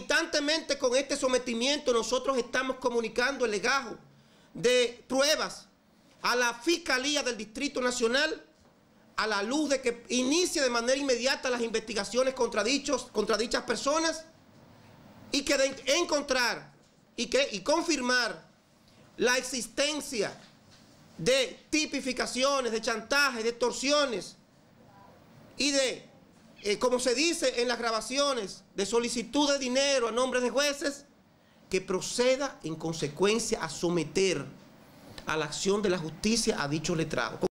Concomitantemente con este sometimiento nosotros estamos comunicando el legajo de pruebas a la Fiscalía del Distrito Nacional a la luz de que inicie de manera inmediata las investigaciones contra, dichos, contra dichas personas y que de encontrar y, que, y confirmar la existencia de tipificaciones, de chantajes, de extorsiones y de eh, como se dice en las grabaciones, de solicitud de dinero a nombre de jueces, que proceda en consecuencia a someter a la acción de la justicia a dicho letrado.